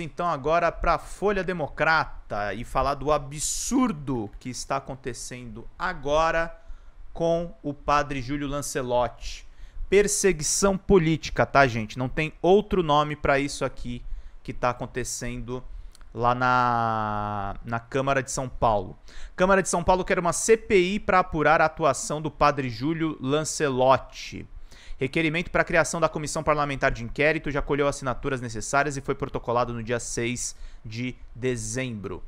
então agora para a Folha Democrata e falar do absurdo que está acontecendo agora com o padre Júlio Lancelotti. Perseguição política, tá, gente? Não tem outro nome para isso aqui que está acontecendo lá na, na Câmara de São Paulo. Câmara de São Paulo quer uma CPI para apurar a atuação do padre Júlio Lancelotti. Requerimento para a criação da comissão parlamentar de inquérito já colheu assinaturas necessárias e foi protocolado no dia 6 de dezembro.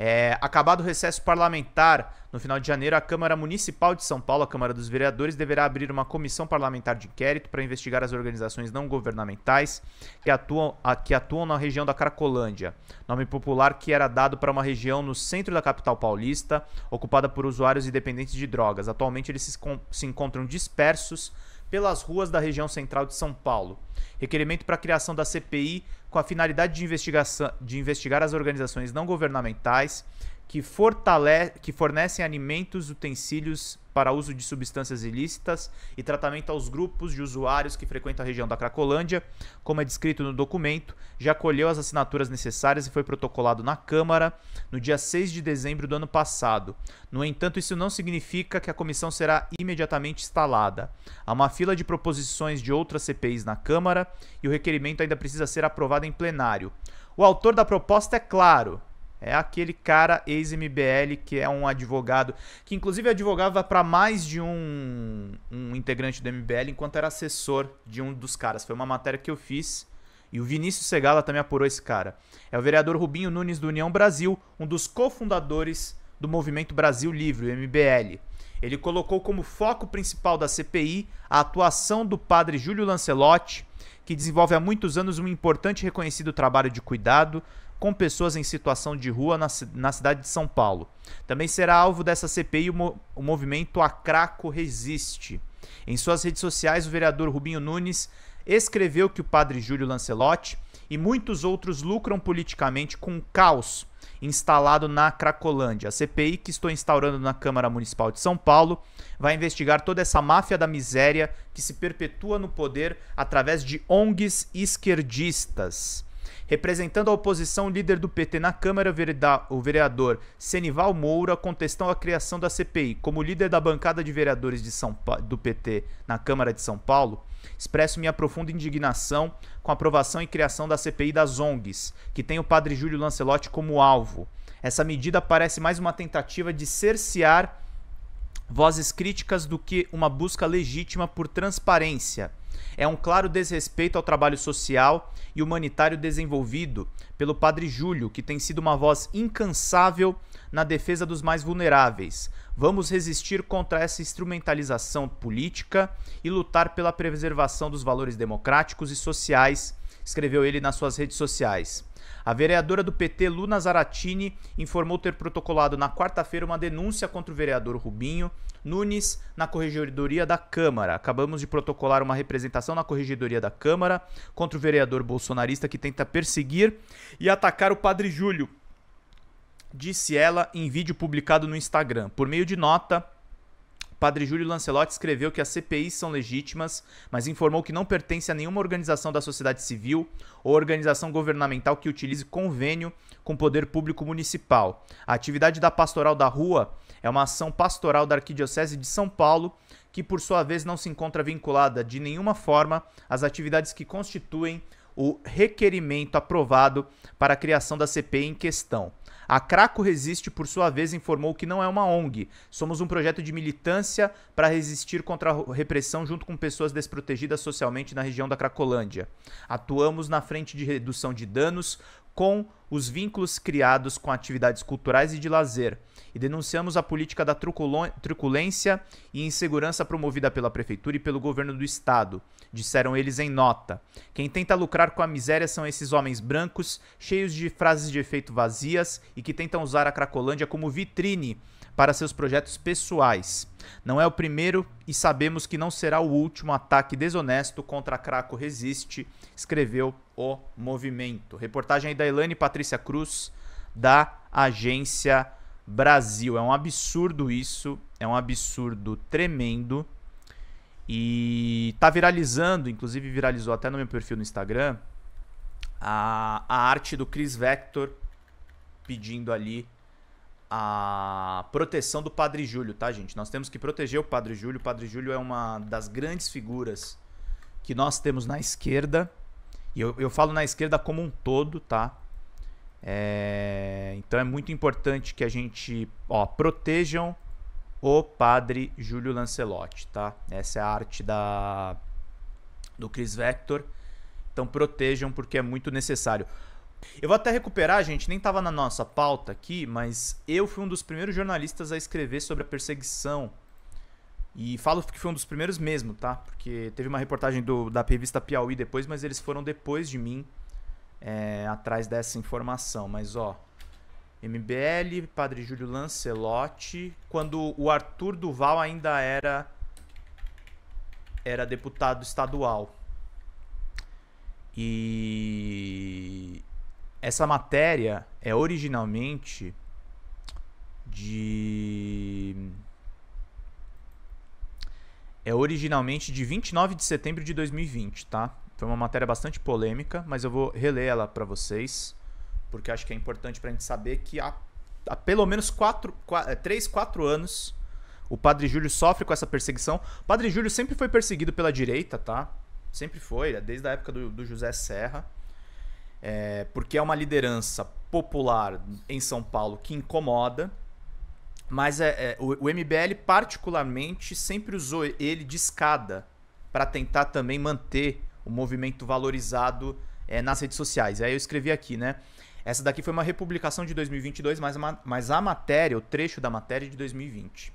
É, acabado o recesso parlamentar, no final de janeiro, a Câmara Municipal de São Paulo, a Câmara dos Vereadores, deverá abrir uma comissão parlamentar de inquérito para investigar as organizações não governamentais que atuam, a, que atuam na região da Cracolândia, nome popular que era dado para uma região no centro da capital paulista, ocupada por usuários e dependentes de drogas. Atualmente, eles se, se encontram dispersos pelas ruas da região central de São Paulo. Requerimento para a criação da CPI com a finalidade de, investigação, de investigar as organizações não governamentais que, fortale que fornecem alimentos, utensílios para uso de substâncias ilícitas e tratamento aos grupos de usuários que frequentam a região da Cracolândia, como é descrito no documento, já colheu as assinaturas necessárias e foi protocolado na Câmara no dia 6 de dezembro do ano passado. No entanto, isso não significa que a comissão será imediatamente instalada. Há uma fila de proposições de outras CPIs na Câmara e o requerimento ainda precisa ser aprovado em plenário. O autor da proposta é claro, é aquele cara ex-MBL que é um advogado, que inclusive advogava para mais de um, um, integrante do MBL enquanto era assessor de um dos caras. Foi uma matéria que eu fiz e o Vinícius Segala também apurou esse cara. É o vereador Rubinho Nunes do União Brasil, um dos cofundadores do Movimento Brasil Livre, o MBL. Ele colocou como foco principal da CPI a atuação do padre Júlio Lancelotti, que desenvolve há muitos anos um importante e reconhecido trabalho de cuidado com pessoas em situação de rua na, na cidade de São Paulo. Também será alvo dessa CPI o, mo o movimento Acraco Resiste. Em suas redes sociais, o vereador Rubinho Nunes escreveu que o padre Júlio Lancelotti e muitos outros lucram politicamente com o caos instalado na Cracolândia. A CPI que estou instaurando na Câmara Municipal de São Paulo vai investigar toda essa máfia da miséria que se perpetua no poder através de ONGs esquerdistas. Representando a oposição, o líder do PT na Câmara, o vereador Senival Moura, contestou a criação da CPI. Como líder da bancada de vereadores de São pa... do PT na Câmara de São Paulo, expresso minha profunda indignação com a aprovação e criação da CPI das ONGs, que tem o padre Júlio Lancelotti como alvo. Essa medida parece mais uma tentativa de cercear vozes críticas do que uma busca legítima por transparência. É um claro desrespeito ao trabalho social e humanitário desenvolvido pelo Padre Júlio, que tem sido uma voz incansável na defesa dos mais vulneráveis. Vamos resistir contra essa instrumentalização política e lutar pela preservação dos valores democráticos e sociais escreveu ele nas suas redes sociais. A vereadora do PT, Luna Zaratini, informou ter protocolado na quarta-feira uma denúncia contra o vereador Rubinho Nunes na Corregedoria da Câmara. Acabamos de protocolar uma representação na Corregedoria da Câmara contra o vereador bolsonarista que tenta perseguir e atacar o padre Júlio, disse ela em vídeo publicado no Instagram. Por meio de nota, Padre Júlio Lancelotti escreveu que as CPIs são legítimas, mas informou que não pertence a nenhuma organização da sociedade civil ou organização governamental que utilize convênio com o poder público municipal. A atividade da Pastoral da Rua é uma ação pastoral da Arquidiocese de São Paulo que, por sua vez, não se encontra vinculada de nenhuma forma às atividades que constituem o requerimento aprovado para a criação da CPI em questão. A Craco Resiste, por sua vez, informou que não é uma ONG. Somos um projeto de militância para resistir contra a repressão junto com pessoas desprotegidas socialmente na região da Cracolândia. Atuamos na frente de redução de danos, com os vínculos criados com atividades culturais e de lazer, e denunciamos a política da truculência e insegurança promovida pela prefeitura e pelo governo do estado, disseram eles em nota. Quem tenta lucrar com a miséria são esses homens brancos, cheios de frases de efeito vazias e que tentam usar a Cracolândia como vitrine para seus projetos pessoais. Não é o primeiro e sabemos que não será o último ataque desonesto contra a Craco Resiste, escreveu o movimento. Reportagem aí da Elane Patrícia Cruz, da Agência Brasil. É um absurdo isso, é um absurdo tremendo. E tá viralizando, inclusive viralizou até no meu perfil no Instagram, a, a arte do Chris Vector pedindo ali a proteção do Padre Júlio, tá, gente? Nós temos que proteger o Padre Júlio. O Padre Júlio é uma das grandes figuras que nós temos na esquerda. E eu, eu falo na esquerda como um todo, tá? É... Então é muito importante que a gente ó, protejam o Padre Júlio Lancelotti, tá? Essa é a arte da do Chris Vector. Então protejam porque é muito necessário. Eu vou até recuperar, gente, nem estava na nossa pauta aqui, mas eu fui um dos primeiros jornalistas a escrever sobre a perseguição. E falo que fui um dos primeiros mesmo, tá? Porque teve uma reportagem do, da revista Piauí depois, mas eles foram depois de mim é, atrás dessa informação. Mas ó, MBL, Padre Júlio Lancelotti, quando o Arthur Duval ainda era era deputado estadual. E essa matéria é originalmente de. É originalmente de 29 de setembro de 2020, tá? Foi uma matéria bastante polêmica, mas eu vou reler ela para vocês, porque acho que é importante para a gente saber que há, há pelo menos 4, 4, 3, 4 anos o Padre Júlio sofre com essa perseguição. O Padre Júlio sempre foi perseguido pela direita, tá? Sempre foi, desde a época do, do José Serra. É, porque é uma liderança popular em São Paulo que incomoda, mas é, é o, o MBL, particularmente, sempre usou ele de escada para tentar também manter o movimento valorizado é, nas redes sociais. Aí eu escrevi aqui, né? Essa daqui foi uma republicação de 2022, mas, mas a matéria, o trecho da matéria é de 2020.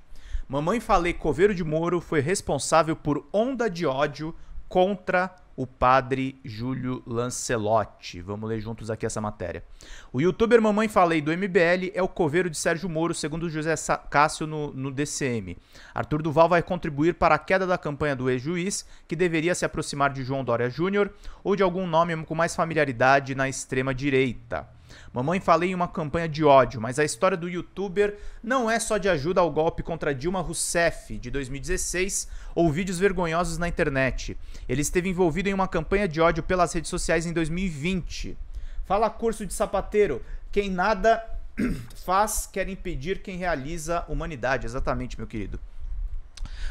Mamãe falei Coveiro de Moro foi responsável por onda de ódio contra o padre Júlio Lancelotti. Vamos ler juntos aqui essa matéria. O youtuber Mamãe Falei do MBL é o coveiro de Sérgio Moro, segundo José Cássio no, no DCM. Arthur Duval vai contribuir para a queda da campanha do ex-juiz, que deveria se aproximar de João Dória Júnior ou de algum nome com mais familiaridade na extrema-direita. Mamãe falei em uma campanha de ódio, mas a história do youtuber não é só de ajuda ao golpe contra Dilma Rousseff de 2016 ou vídeos vergonhosos na internet. Ele esteve envolvido em uma campanha de ódio pelas redes sociais em 2020. Fala curso de sapateiro, quem nada faz quer impedir quem realiza a humanidade. Exatamente, meu querido.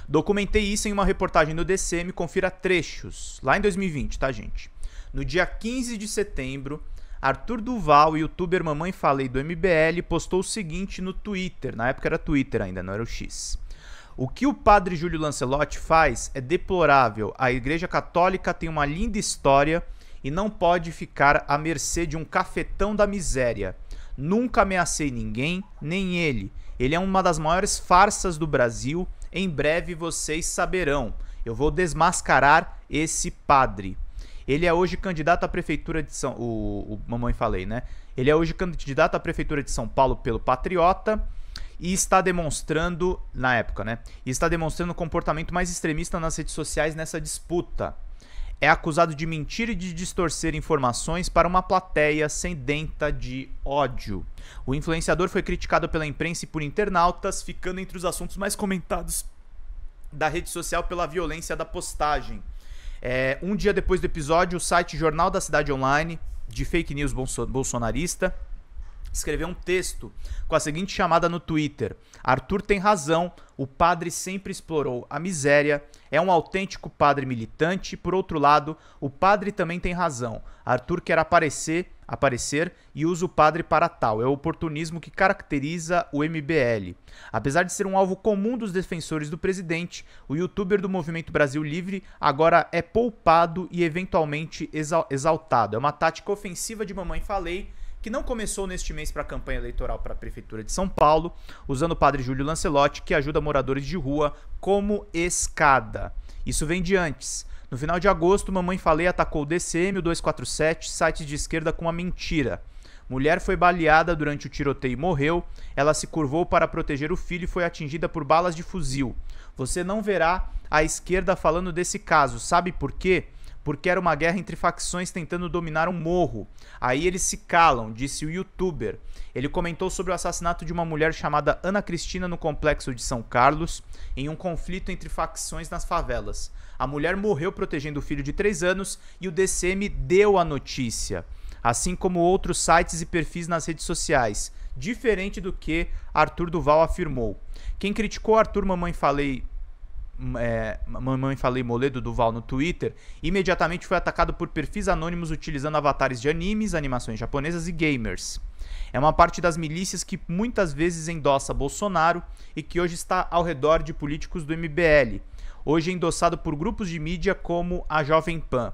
Documentei isso em uma reportagem do DCM, confira trechos, lá em 2020, tá, gente? No dia 15 de setembro, Arthur Duval, youtuber Mamãe Falei do MBL, postou o seguinte no Twitter. Na época era Twitter ainda, não era o X. O que o padre Júlio Lancelotti faz é deplorável. A Igreja Católica tem uma linda história e não pode ficar à mercê de um cafetão da miséria. Nunca ameacei ninguém, nem ele. Ele é uma das maiores farsas do Brasil. Em breve vocês saberão. Eu vou desmascarar esse padre. Ele é hoje candidato à prefeitura de São... O, o mamãe falei, né? Ele é hoje candidato à prefeitura de São Paulo pelo Patriota e está demonstrando, na época, né? E está demonstrando um comportamento mais extremista nas redes sociais nessa disputa. É acusado de mentir e de distorcer informações para uma plateia sedenta de ódio. O influenciador foi criticado pela imprensa e por internautas, ficando entre os assuntos mais comentados da rede social pela violência da postagem. É, um dia depois do episódio, o site Jornal da Cidade Online, de fake news bolsonarista, escreveu um texto com a seguinte chamada no Twitter: Arthur tem razão, o padre sempre explorou a miséria, é um autêntico padre militante, por outro lado, o padre também tem razão. Arthur quer aparecer, aparecer e usa o padre para tal. É o oportunismo que caracteriza o MBL. Apesar de ser um alvo comum dos defensores do presidente, o youtuber do Movimento Brasil Livre agora é poupado e eventualmente exaltado. É uma tática ofensiva de mamãe falei que não começou neste mês para a campanha eleitoral para a Prefeitura de São Paulo, usando o padre Júlio Lancelotti, que ajuda moradores de rua como escada. Isso vem de antes. No final de agosto, Mamãe Falei atacou o DCM, o 247, site de esquerda com uma mentira. Mulher foi baleada durante o tiroteio e morreu. Ela se curvou para proteger o filho e foi atingida por balas de fuzil. Você não verá a esquerda falando desse caso. Sabe por quê? porque era uma guerra entre facções tentando dominar um morro. Aí eles se calam, disse o youtuber. Ele comentou sobre o assassinato de uma mulher chamada Ana Cristina no complexo de São Carlos, em um conflito entre facções nas favelas. A mulher morreu protegendo o filho de 3 anos e o DCM deu a notícia, assim como outros sites e perfis nas redes sociais. Diferente do que Arthur Duval afirmou. Quem criticou Arthur Mamãe Falei é, Mamãe Falei Moledo Duval no Twitter, imediatamente foi atacado por perfis anônimos utilizando avatares de animes, animações japonesas e gamers. É uma parte das milícias que muitas vezes endossa Bolsonaro e que hoje está ao redor de políticos do MBL, hoje é endossado por grupos de mídia como a Jovem Pan.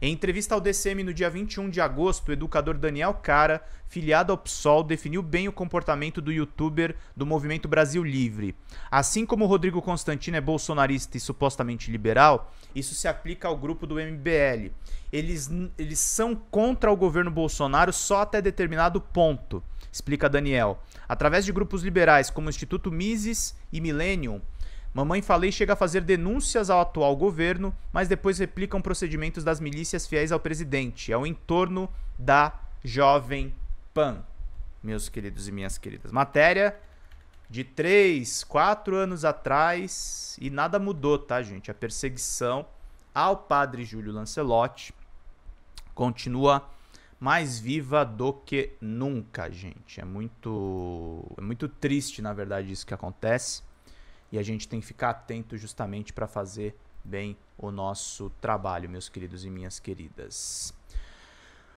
Em entrevista ao DCM no dia 21 de agosto, o educador Daniel Cara, filiado ao PSOL, definiu bem o comportamento do youtuber do movimento Brasil Livre. Assim como Rodrigo Constantino é bolsonarista e supostamente liberal, isso se aplica ao grupo do MBL. Eles, eles são contra o governo Bolsonaro só até determinado ponto, explica Daniel. Através de grupos liberais como o Instituto Mises e Millennium, Mamãe Falei chega a fazer denúncias ao atual governo, mas depois replicam procedimentos das milícias fiéis ao presidente, É o entorno da Jovem Pan. Meus queridos e minhas queridas, matéria de 3, 4 anos atrás e nada mudou, tá, gente? A perseguição ao padre Júlio Lancelotti continua mais viva do que nunca, gente. É muito é muito triste, na verdade, isso que acontece e a gente tem que ficar atento justamente para fazer bem o nosso trabalho, meus queridos e minhas queridas.